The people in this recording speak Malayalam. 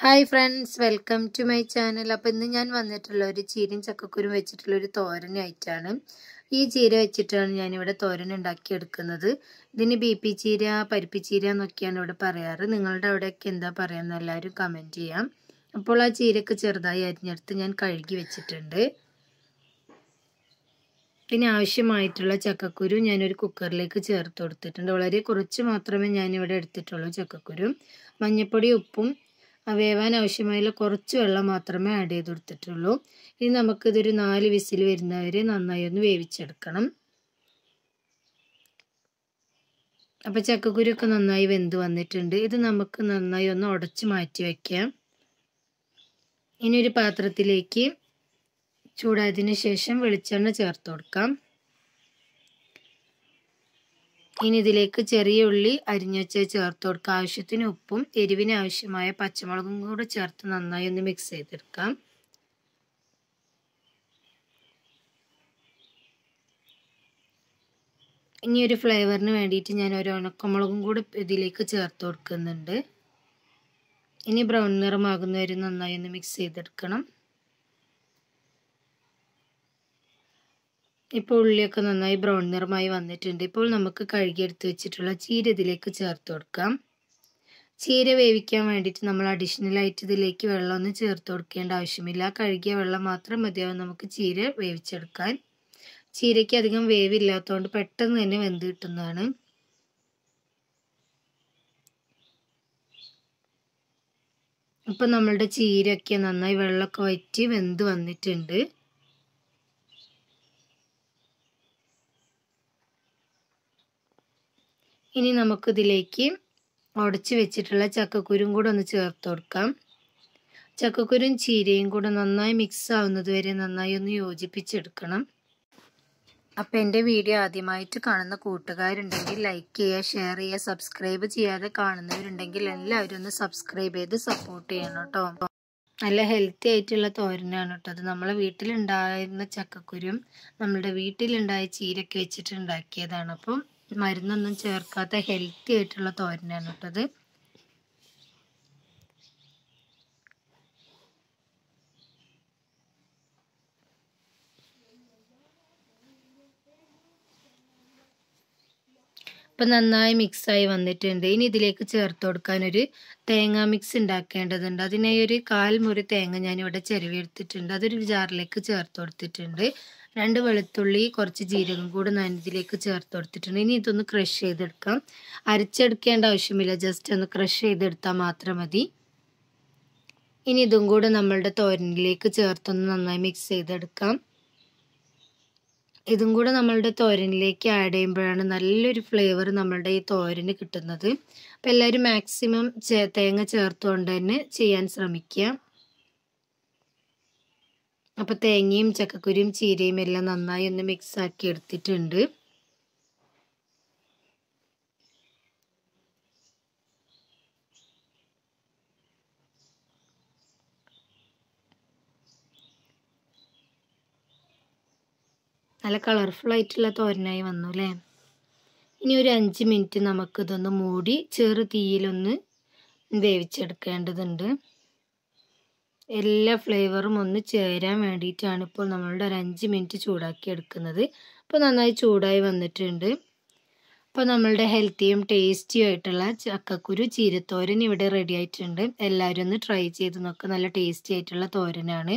hi friends welcome to my channel അപ്പോൾ ഇന്ന് ഞാൻ വന്നിട്ടുള്ള ഒരു ചീരയും ചക്കക്കുരും വെച്ചിട്ടുള്ള ഒരു തോരനായിട്ടാണ് ഈ ചീര വെച്ചിട്ടാണ് ഞാനിവിടെ തോരൻ ഉണ്ടാക്കിയെടുക്കുന്നത് ഇതിന് ബി പി ചീര പരിപ്പി ചീര എന്നൊക്കെയാണ് ഇവിടെ പറയാറ് നിങ്ങളുടെ അവിടെയൊക്കെ എന്താ പറയുക എല്ലാവരും കമൻറ്റ് ചെയ്യാം അപ്പോൾ ആ ചീരയ്ക്ക് ചെറുതായി അരിഞ്ഞെടുത്ത് ഞാൻ കഴുകി വെച്ചിട്ടുണ്ട് പിന്നെ ആവശ്യമായിട്ടുള്ള ചക്കക്കുരു ഞാനൊരു കുക്കറിലേക്ക് ചേർത്ത് കൊടുത്തിട്ടുണ്ട് വളരെ കുറച്ച് മാത്രമേ ഞാനിവിടെ എടുത്തിട്ടുള്ളൂ ചക്കക്കുരു മഞ്ഞൾപ്പൊടി ഉപ്പും വേവാൻ ആവശ്യമായുള്ള കുറച്ച് വെള്ളം മാത്രമേ ആഡ് ചെയ്ത് കൊടുത്തിട്ടുള്ളൂ ഇനി നമുക്കിതൊരു നാല് വിസിൽ വരുന്നവരെ നന്നായി ഒന്ന് വേവിച്ചെടുക്കണം അപ്പോൾ ചക്കക്കുരിയൊക്കെ നന്നായി വെന്ത് വന്നിട്ടുണ്ട് ഇത് നമുക്ക് നന്നായി ഒന്ന് ഉടച്ച് മാറ്റി വയ്ക്കാം ഇനി ഒരു പാത്രത്തിലേക്ക് ചൂടായതിനു ശേഷം വെളിച്ചെണ്ണ ചേർത്ത് കൊടുക്കാം ഇനി ഇതിലേക്ക് ചെറിയ ഉള്ളി അരിഞ്ഞുവച്ച് ചേർത്ത് കൊടുക്കുക ആവശ്യത്തിന് ഉപ്പും എരിവിന് ആവശ്യമായ പച്ചമുളകും കൂടെ ചേർത്ത് നന്നായി ഒന്ന് മിക്സ് ചെയ്തെടുക്കാം ഇനി ഒരു ഫ്ലേവറിന് വേണ്ടിയിട്ട് ഞാൻ ഒരു ഉണക്കമുളകും കൂടെ ഇതിലേക്ക് ചേർത്ത് കൊടുക്കുന്നുണ്ട് ഇനി ബ്രൗൺ നിറമാകുന്നവരെ നന്നായി ഒന്ന് മിക്സ് ചെയ്തെടുക്കണം ഇപ്പോൾ ഉള്ളിയൊക്കെ നന്നായി ബ്രൗൺ നിറമായി വന്നിട്ടുണ്ട് ഇപ്പോൾ നമുക്ക് കഴുകിയെടുത്ത് വെച്ചിട്ടുള്ള ചീര ഇതിലേക്ക് ചേർത്ത് കൊടുക്കാം ചീര വേവിക്കാൻ വേണ്ടിയിട്ട് നമ്മൾ അഡീഷണലായിട്ട് ഇതിലേക്ക് വെള്ളമൊന്നും ചേർത്ത് കൊടുക്കേണ്ട ആവശ്യമില്ല കഴുകിയ വെള്ളം മാത്രം മതിയാവും നമുക്ക് ചീര വേവിച്ചെടുക്കാൻ ചീരയ്ക്ക് അധികം വേവില്ലാത്തതുകൊണ്ട് പെട്ടെന്ന് തന്നെ വെന്ത് കിട്ടുന്നതാണ് ഇപ്പം നമ്മളുടെ ചീരയൊക്കെ നന്നായി വെള്ളമൊക്കെ വറ്റി വെന്ത് വന്നിട്ടുണ്ട് ഇനി നമുക്കിതിലേക്ക് ഉടച്ചു വെച്ചിട്ടുള്ള ചക്കക്കുരും കൂടെ ഒന്ന് ചേർത്ത് കൊടുക്കാം ചക്കക്കുരും ചീരയും കൂടെ നന്നായി മിക്സ് ആവുന്നത് വരെ നന്നായി ഒന്ന് യോജിപ്പിച്ചെടുക്കണം അപ്പോൾ എൻ്റെ വീഡിയോ ആദ്യമായിട്ട് കാണുന്ന കൂട്ടുകാരുണ്ടെങ്കിൽ ലൈക്ക് ചെയ്യുക ഷെയർ ചെയ്യുക സബ്സ്ക്രൈബ് ചെയ്യാതെ കാണുന്നവരുണ്ടെങ്കിൽ എല്ലാവരും ഒന്ന് സബ്സ്ക്രൈബ് ചെയ്ത് സപ്പോർട്ട് ചെയ്യണം കേട്ടോ നല്ല ഹെൽത്തി ആയിട്ടുള്ള തോരനാണ് കേട്ടോ അത് നമ്മളെ വീട്ടിലുണ്ടായിരുന്ന ചക്കക്കുരും നമ്മളുടെ വീട്ടിലുണ്ടായ ചീരൊക്കെ വെച്ചിട്ട് ഉണ്ടാക്കിയതാണ് അപ്പം മരുന്നൊന്നും ചേർക്കാത്ത ഹെൽത്തി ആയിട്ടുള്ള തോരനാണ് അത് ഇപ്പം നന്നായി മിക്സായി വന്നിട്ടുണ്ട് ഇനി ഇതിലേക്ക് ചേർത്ത് കൊടുക്കാനൊരു തേങ്ങ മിക്സ് ഉണ്ടാക്കേണ്ടതുണ്ട് അതിനായി ഒരു കാൽ മുറി തേങ്ങ ഞാനിവിടെ ചെരുവെടുത്തിട്ടുണ്ട് അതൊരു ജാറിലേക്ക് ചേർത്ത് കൊടുത്തിട്ടുണ്ട് രണ്ട് വെളുത്തുള്ളി കുറച്ച് ജീരകം കൂടെ ഞാൻ ഇതിലേക്ക് ചേർത്ത് കൊടുത്തിട്ടുണ്ട് ഇനി ഇതൊന്ന് ക്രഷ് ചെയ്തെടുക്കാം അരച്ചെടുക്കേണ്ട ആവശ്യമില്ല ജസ്റ്റ് ഒന്ന് ക്രഷ് ചെയ്തെടുത്താൽ മാത്രം മതി ഇനി ഇതും കൂടെ നമ്മളുടെ തോരനിലേക്ക് ചേർത്തൊന്ന് നന്നായി മിക്സ് ചെയ്തെടുക്കാം ഇതും കൂടെ നമ്മളുടെ തോരനിലേക്ക് ആഡ് ചെയ്യുമ്പോഴാണ് നല്ലൊരു ഫ്ലേവർ നമ്മളുടെ ഈ തോരന് കിട്ടുന്നത് അപ്പോൾ എല്ലാവരും മാക്സിമം തേങ്ങ ചേർത്തുകൊണ്ട് തന്നെ ചെയ്യാൻ ശ്രമിക്കുക അപ്പോൾ തേങ്ങയും ചക്കക്കുരിയും ചീരയും എല്ലാം നന്നായി ഒന്ന് മിക്സ് ആക്കി എടുത്തിട്ടുണ്ട് നല്ല കളർഫുൾ ആയിട്ടുള്ള തോരനായി വന്നു അല്ലേ ഇനി ഒരു അഞ്ച് മിനിറ്റ് നമുക്കിതൊന്ന് മൂടി ചെറു തീയിലൊന്ന് വേവിച്ചെടുക്കേണ്ടതുണ്ട് എല്ലാ ഫ്ലേവറും ഒന്ന് ചേരാൻ വേണ്ടിയിട്ടാണ് ഇപ്പോൾ നമ്മളുടെ ഒരു അഞ്ച് മിനിറ്റ് ചൂടാക്കി എടുക്കുന്നത് അപ്പോൾ നന്നായി ചൂടായി വന്നിട്ടുണ്ട് അപ്പോൾ നമ്മളുടെ ഹെൽത്തിയും ടേസ്റ്റിയും ആയിട്ടുള്ള ചക്കക്കുരു ചീരത്തോരൻ ഇവിടെ റെഡി ആയിട്ടുണ്ട് എല്ലാവരും ഒന്ന് ട്രൈ ചെയ്ത് നോക്കുക നല്ല ടേസ്റ്റി ആയിട്ടുള്ള തോരനാണ്